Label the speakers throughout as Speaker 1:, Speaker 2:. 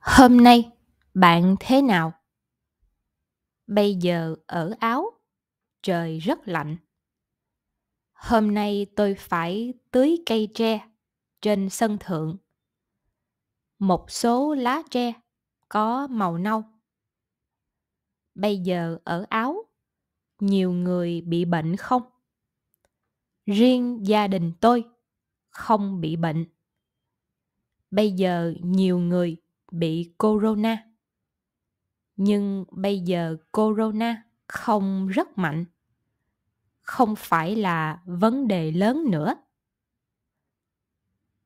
Speaker 1: Hôm nay bạn thế nào? Bây giờ ở Áo, trời rất lạnh. Hôm nay tôi phải tưới cây tre trên sân thượng. Một số lá tre có màu nâu. Bây giờ ở Áo, nhiều người bị bệnh không? Riêng gia đình tôi không bị bệnh. Bây giờ nhiều người bị corona. Nhưng bây giờ corona không rất mạnh. Không phải là vấn đề lớn nữa.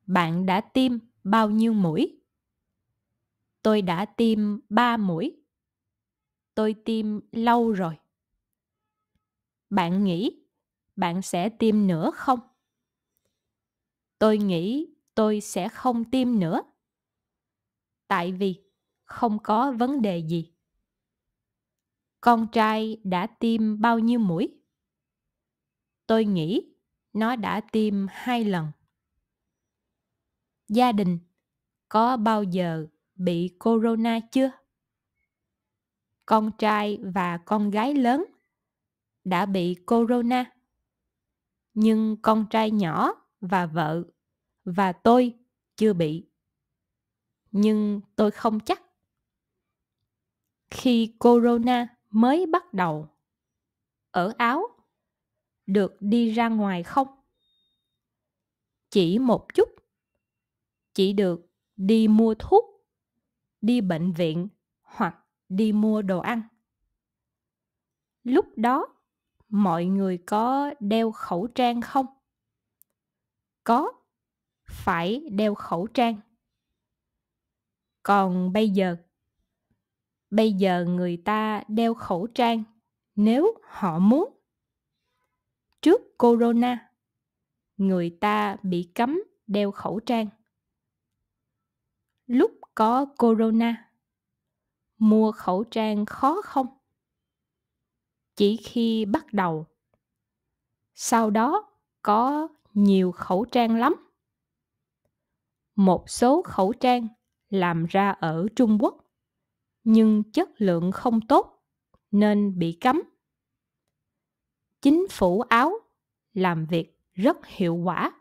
Speaker 1: Bạn đã tiêm bao nhiêu mũi? Tôi đã tiêm 3 mũi. Tôi tiêm lâu rồi. Bạn nghĩ bạn sẽ tiêm nữa không? Tôi nghĩ tôi sẽ không tiêm nữa tại vì không có vấn đề gì. Con trai đã tiêm bao nhiêu mũi? Tôi nghĩ nó đã tiêm hai lần. Gia đình có bao giờ bị corona chưa? Con trai và con gái lớn đã bị corona. Nhưng con trai nhỏ và vợ và tôi chưa bị nhưng tôi không chắc. Khi corona mới bắt đầu ở Áo được đi ra ngoài không? Chỉ một chút. Chỉ được đi mua thuốc, đi bệnh viện hoặc đi mua đồ ăn. Lúc đó mọi người có đeo khẩu trang không? Có, phải đeo khẩu trang còn bây giờ bây giờ người ta đeo khẩu trang nếu họ muốn trước corona người ta bị cấm đeo khẩu trang lúc có corona mua khẩu trang khó không chỉ khi bắt đầu sau đó có nhiều khẩu trang lắm một số khẩu trang làm ra ở Trung Quốc, nhưng chất lượng không tốt nên bị cấm. Chính phủ Áo làm việc rất hiệu quả.